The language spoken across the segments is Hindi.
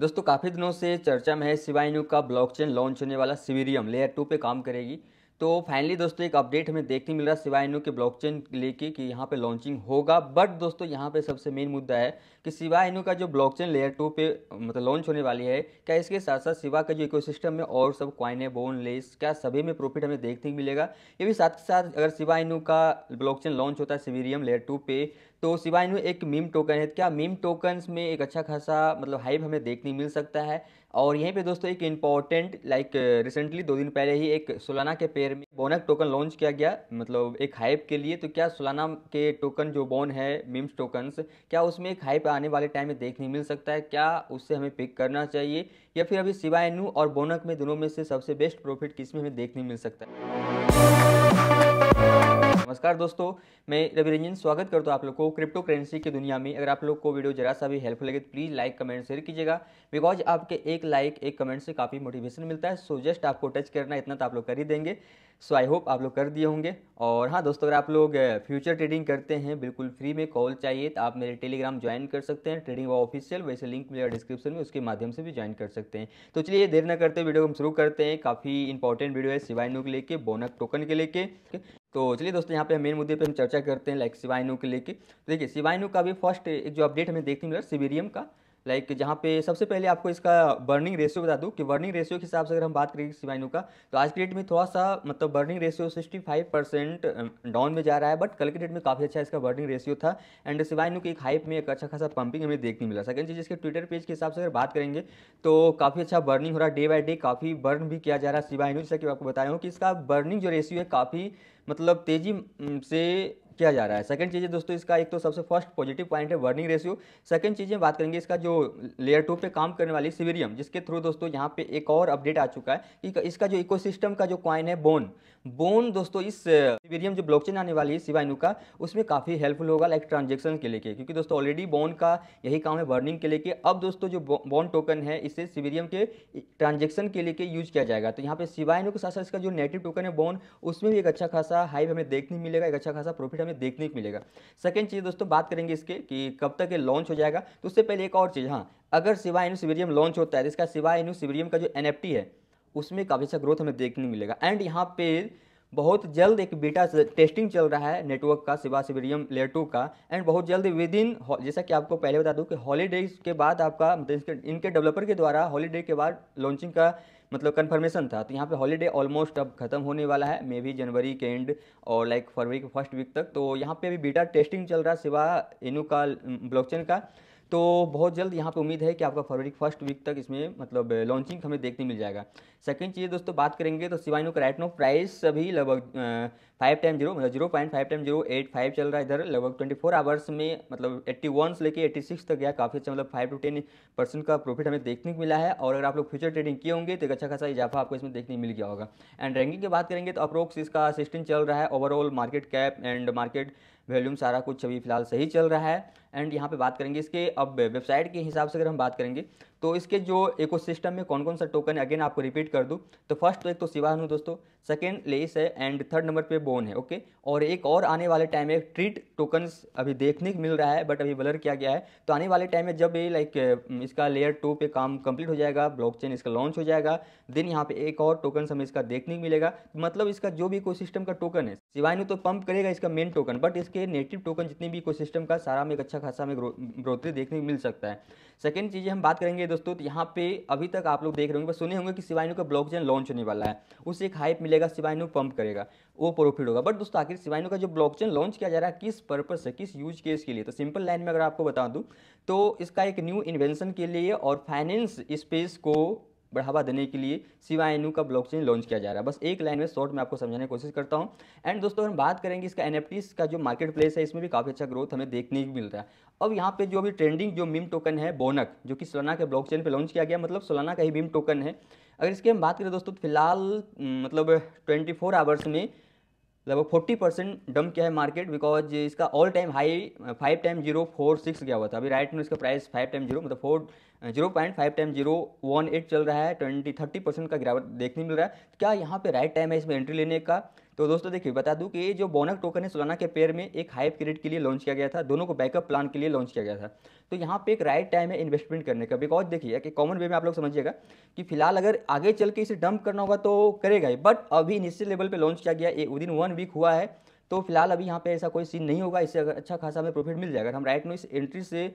दोस्तों काफ़ी दिनों से चर्चा में है सिवाइन्यू का ब्लॉकचेन लॉन्च होने वाला सिविरियम लेयर टू पे काम करेगी तो फाइनली दोस्तों एक अपडेट हमें देखने मिल रहा है सिवाइनो के ब्लॉकचेन लेके कि यहाँ पे लॉन्चिंग होगा बट दोस्तों यहाँ पे सबसे मेन मुद्दा है कि सिवाइनो का जो ब्लॉकचेन लेयर टू पे मतलब लॉन्च होने वाली है क्या इसके साथ साथ सिवा का जो इकोसिस्टम में और सब क्वाइने बोन लेस क्या सभी में प्रॉफिट हमें देखने को मिलेगा ये भी साथ साथ अगर सिवाइनो का ब्लॉक लॉन्च होता है सिवीरियम लेयर टू पे तो सिवाइनो एक मीम टोकन है क्या मीम टोकन्स में एक अच्छा खासा मतलब हाइप हमें देखने मिल सकता है और यहीं पे दोस्तों एक इम्पॉर्टेंट लाइक रिसेंटली दो दिन पहले ही एक सोलाना के पेयर में बोनक टोकन लॉन्च किया गया मतलब एक हाइप के लिए तो क्या सोलाना के टोकन जो बॉन है मिम्स टोकन्स क्या उसमें एक हाइप आने वाले टाइम में देखने मिल सकता है क्या उससे हमें पिक करना चाहिए या फिर अभी सिवाय नू और बोनक में दोनों में से सबसे बेस्ट प्रॉफिट किस में हमें देखने मिल सकता है नमस्कार दोस्तों मैं रवि रंजन स्वागत करता हूँ आप लोग को क्रिप्टो करेंसी की दुनिया में अगर आप लोग को वीडियो जरा सा भी हेल्पफुल लगे तो प्लीज़ लाइक कमेंट शेयर कीजिएगा बिकॉज आपके एक लाइक एक कमेंट से काफ़ी मोटिवेशन मिलता है सो जस्ट आपको टच करना इतना तो आप लोग कर ही देंगे सो आई होप आप लोग कर दिए होंगे और हाँ दोस्तों अगर आप लोग फ्यूचर ट्रेडिंग करते हैं बिल्कुल फ्री में कॉल चाहिए तो आप मेरे टेलीग्राम ज्वाइन कर सकते हैं ट्रेडिंग ऑफिशियल वैसे लिंक मिलेगा डिस्क्रिप्शन में उसके माध्यम से भी ज्वाइन कर सकते हैं तो चलिए देर न करते वीडियो को हम शुरू करते हैं काफ़ी इंपॉर्टेंट वीडियो है सिवाय नू के बोनक टोकन के लेके तो चलिए दोस्तों यहाँ पे मेन मुद्दे पे हम चर्चा करते हैं लाइक सिवाइनू के लेके तो देखिए सिवाइनू का भी फर्स्ट एक जो अपडेट हमें देखने मिला सिबेरियम का लाइक like जहाँ पे सबसे पहले आपको इसका बर्निंग रेशियो बता दूँ कि बर्निंग रेशियो के हिसाब से अगर हम बात करें सिवाइनों का तो आज के डेट में थोड़ा सा मतलब burning ratio sixty five percent down में जा रहा है बट कल के डेट में काफ़ी अच्छा इसका बर्निंग रेशियो था एंड सिवाइनों की एक हाइप में एक अच्छा खासा पंपिंग हमें देखने मिला सेकेंड चीज़ इसके ट्विटर पेज के हिसाब से अगर बात करेंगे तो काफ़ी अच्छा बर्निंग हो रहा है डे बाई डे काफ़ी बर्न भी किया जा रहा है सिवाइनों जैसा कि आपको बता हूँ कि इसका बर्निंग जो रेशियो है काफ़ी मतलब तेज़ी से किया जा रहा है सेकंड चीज़ दोस्तों इसका एक तो सबसे फर्स्ट पॉजिटिव पॉइंट है वर्निंग रेशियो सेकंड चीज़ें बात करेंगे इसका जो लेयर टू पे काम करने वाली सिविरियम जिसके थ्रू दोस्तों यहाँ पे एक और अपडेट आ चुका है कि इसका जो इकोसिस्टम का जो क्वाइन है बोन बोन दोस्तों इस सिविरियम जो ब्लॉक आने वाली है सिवाइनु का उसमें काफ़ी हेल्पफुल होगा लाइक ट्रांजेक्शन के लेके क्योंकि दोस्तों ऑलरेडी बोन का यही काम है बर्निंग के लेके अब दोस्तों जो बोन टोकन है इसे सिविरियम के ट्रांजेक्शन के लेके यूज किया जाएगा तो यहाँ पे सिवाइनु के साथ साथ इसका जो नेटिव टोकन है बोन उसमें भी एक अच्छा खासा हाइप हमें देखने मिलेगा एक अच्छा खासा प्रॉफिट हमें हमें देखने को मिलेगा सेकेंड चीज़ दोस्तों बात करेंगे इसके कि कब तक ये लॉन्च हो जाएगा तो उससे पहले एक और चीज़ हाँ अगर सिवा एनू सिविरियम लॉन्च होता है तो इसका सिवा एनू सिविरियम का जो एन है उसमें काफ़ी सा ग्रोथ हमें देखने को मिलेगा एंड यहाँ पे बहुत जल्द एक बीटा टेस्टिंग चल रहा है नेटवर्क का सिवा सिबेरियम लेयर टू का एंड बहुत जल्द विद इन जैसा कि आपको पहले बता दूं कि हॉलीडेज के बाद आपका मतलब इनके डेवलपर के द्वारा हॉलीडे के बाद लॉन्चिंग का मतलब कन्फर्मेशन था तो यहाँ पे हॉलीडे ऑलमोस्ट अब खत्म होने वाला है मे बी जनवरी के एंड और लाइक फरवरी के फर्स्ट वीक तक तो यहाँ पर भी बीटा टेस्टिंग चल रहा है सिवा इनू का ब्लॉक का तो बहुत जल्द यहाँ पे उम्मीद है कि आपका फरवरी फर्स्ट वीक तक इसमें मतलब लॉन्चिंग हमें देखने मिल जाएगा सेकंड चीज़ दोस्तों बात करेंगे तो सिवाइनो का राइट नो प्राइस अभी लगभग फाइव टाइम जीरो मतलब zero point five time zero eight five चल रहा है इधर लगभग ट्वेंटी फोर आवर्स में मतलब एट्टी वन से लेकर एट्टी सिक्स तक गया काफ़ी अच्छा मतलब फाइव टू टेन परसेंट का प्रॉफिट हमें देखने को मिला है और अगर आप लोग फ्यूचर ट्रेडिंग किए होंगे तो एक अच्छा खासा इजाफा आपको इसमें देखने मिल गया होगा एंड रैंकिंग की बात करेंगे तो अप्रोक्स इसका सिस्टम चल रहा है overall market cap and market volume सारा कुछ अभी फिलहाल सही चल रहा है एंड यहाँ पे बात करेंगे इसके अब वेबसाइट के हिसाब से अगर हम बात करेंगे तो इसके जो इको में कौन कौन सा टोकन है अगेन आपको रिपीट कर दूँ तो फर्स्ट तो एक तो सिवान हूँ दोस्तों सेकेंड लेस है एंड थर्ड नंबर पे बोन है ओके और एक और आने वाले टाइम में ट्रीट टोकन्स अभी देखने को मिल रहा है बट अभी ब्लर किया गया है तो आने वाले टाइम में जब ये लाइक इसका लेयर टू पे काम कंप्लीट हो जाएगा ब्लॉकचेन इसका लॉन्च हो जाएगा देन यहाँ पे एक और टोकन हमें इसका देखने को मिलेगा मतलब इसका जो भी कोई का टोकन है सिवाय तो पंप करेगा इसका मेन टोकन बट इसके नेटिव टोकन जितने भी इको का सारा में एक अच्छा खासा में ग्रोथरी देखने को मिल सकता है सेकेंड चीज़ें हम बात करेंगे दोस्तों तो यहाँ पे अभी तक आप लोग देख रहे होंगे सुने होंगे कि सिवाइनो का ब्लॉकचेन लॉन्च होने वाला है उससे एक हाइप मिलेगा सिवाइनो पंप करेगा वो प्रॉफिट होगा बट दोस्तों आखिर सिवाइनो का जो ब्लॉकचेन लॉन्च किया जा रहा है किस पर्पज़ से किस यूज केस के लिए तो सिंपल लाइन में अगर आपको बता दूँ तो इसका एक न्यू इन्वेंशन के लिए और फाइनेंस स्पेस को बढ़ावा देने के लिए सीवाएनयू का ब्लॉकचेन लॉन्च किया जा रहा है बस एक लाइन में शॉर्ट में आपको समझाने की कोशिश करता हूँ एंड दोस्तों हम बात करेंगे इसका एन का जो मार्केट प्लेस है इसमें भी काफ़ी अच्छा ग्रोथ हमें देखने को मिल रहा है अब यहाँ पे जो अभी ट्रेंडिंग जो मीम टोकन है बोनक जो कि सोलाना के ब्लॉकचेन पे लॉन्च किया गया मतलब सोलाना का ही मीम टोकन है अगर इसकी हम बात करें दोस्तों फिलहाल मतलब ट्वेंटी फोर आवर्स में लगभग फोर्टी परसेंट डम किया है मार्केट बिकॉज इसका all time high five time zero four six गया हुआ था अभी राइट में इसका प्राइस फाइव टाइम जीरो मतलब four zero point five time zero one eight चल रहा है ट्वेंटी थर्टी परसेंट का गिरावट देखने मिल रहा है क्या यहाँ पे राइट टाइम है इसमें एंट्री लेने का तो दोस्तों देखिए बता दूं कि जो बोनक टोकन है सोलाना के पेयर में एक हाइप क्रेडिट के लिए लॉन्च किया गया था दोनों को बैकअप प्लान के लिए लॉन्च किया गया था तो यहाँ पे एक राइट टाइम है इन्वेस्टमेंट करने का बिकॉज देखिए कि कॉमन वे में आप लोग समझिएगा कि फिलहाल अगर आगे चल के इसे डंप करना होगा तो करेगा ही बट अभी निश्चित लेवल पर लॉन्च किया गया विद इन वन वीक हुआ है तो फिलहाल अभी यहाँ पर ऐसा कोई सीन नहीं होगा इससे अगर अच्छा खासा हमें प्रॉफिट मिल जाएगा हम राइट नो इस एंट्री से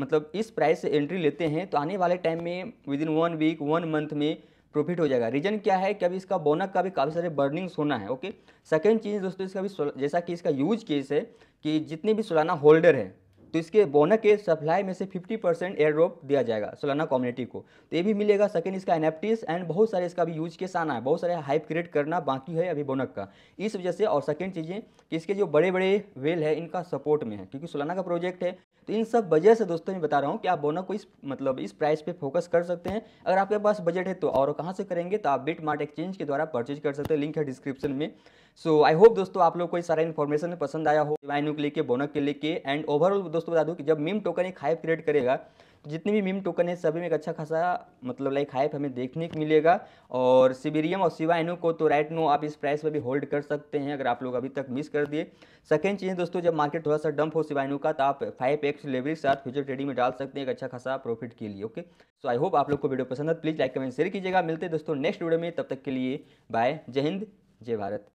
मतलब इस प्राइस से एंट्री लेते हैं तो आने वाले टाइम में within one week one month में प्रॉफिट हो जाएगा रीजन क्या है कि अभी इसका बोनक का भी काफ़ी सारे बर्निंग्स होना है ओके सेकेंड चीज़ दोस्तों इसका भी जैसा कि इसका यूज केस है कि जितने भी सोलाना होल्डर हैं तो इसके बोनक के सप्लाई में से 50 परसेंट एयर ड्रॉप दिया जाएगा सोलाना कम्युनिटी को तो ये भी मिलेगा सेकेंड इसका एनएफटीज एंड बहुत सारे इसका भी यूज केस आना है बहुत सारे हाइप क्रिएट करना बाकी है अभी बोनक का इस वजह से और सेकेंड चीज़ें कि इसके जो बड़े बड़े वेल है इनका सपोर्ट में है क्योंकि सोलाना का प्रोजेक्ट है तो इन सब वजह से दोस्तों मैं बता रहा हूँ कि आप बोना को इस मतलब इस प्राइस पे फोकस कर सकते हैं अगर आपके पास बजट है तो और कहाँ से करेंगे तो आप बिट मार्ट एक्सचेंज के द्वारा परचेज कर सकते हैं लिंक है डिस्क्रिप्शन में सो आई होप दोस्तों आप लोग को सारा इन्फॉर्मेशन पसंद आया हो माइनू के लेके बोनक के लेके एंड ओवरऑल दोस्तों बता दूँ कि जब मीम टोकन एक हाइप क्रिएट करेगा जितने भी मीम टोकन है सभी में एक अच्छा खासा मतलब लाइक हाइप हमें देखने को मिलेगा और सिबेरियम और सिवाइनो को तो राइट नो आप इस प्राइस पर भी होल्ड कर सकते हैं अगर आप लोग अभी तक मिस कर दिए सेकेंड चीज़ दोस्तों जब मार्केट थोड़ा सा डंप हो सिवाइनो का तो आप फाइव एक्स लेवरी साथ फ्यूचर ट्रेडिंग में डाल सकते हैं एक अच्छा खासा प्रॉफिट के लिए ओके सो आई होप आप लोग को वीडियो पसंद है प्लीज़ लाइक कमेंट शेयर कीजिएगा मिलते दोस्तों नेक्स्ट वीडियो में तब तक के लिए बाय जय हिंद जय भारत